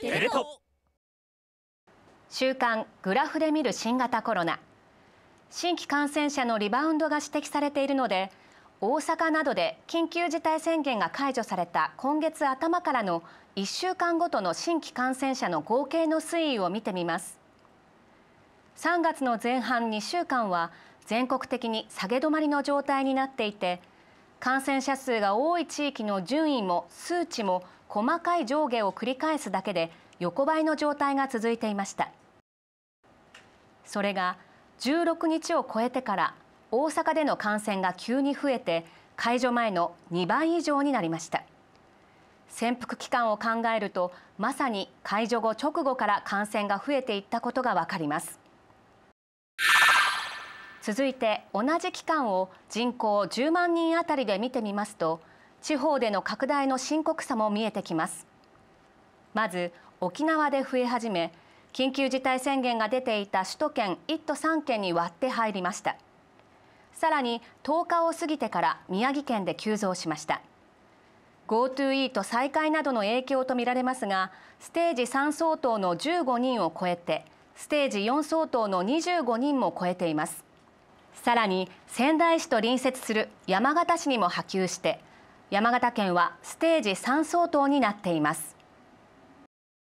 テレ東週刊グラフで見る新型コロナ新規感染者のリバウンドが指摘されているので大阪などで緊急事態宣言が解除された今月頭からの1週間ごとの新規感染者の合計の推移を見てみます3月の前半2週間は全国的に下げ止まりの状態になっていて感染者数が多い地域の順位も数値も細かい上下を繰り返すだけで横ばいの状態が続いていましたそれが16日を超えてから大阪での感染が急に増えて解除前の2倍以上になりました潜伏期間を考えるとまさに解除後直後から感染が増えていったことがわかります続いて同じ期間を人口10万人あたりで見てみますと地方での拡大の深刻さも見えてきますまず沖縄で増え始め緊急事態宣言が出ていた首都圏1都3県に割って入りましたさらに10日を過ぎてから宮城県で急増しました GoTo イート再開などの影響とみられますがステージ3相当の15人を超えてステージ4相当の25人も超えていますさらに仙台市と隣接する山形市にも波及して山形県はステージ3相当になっています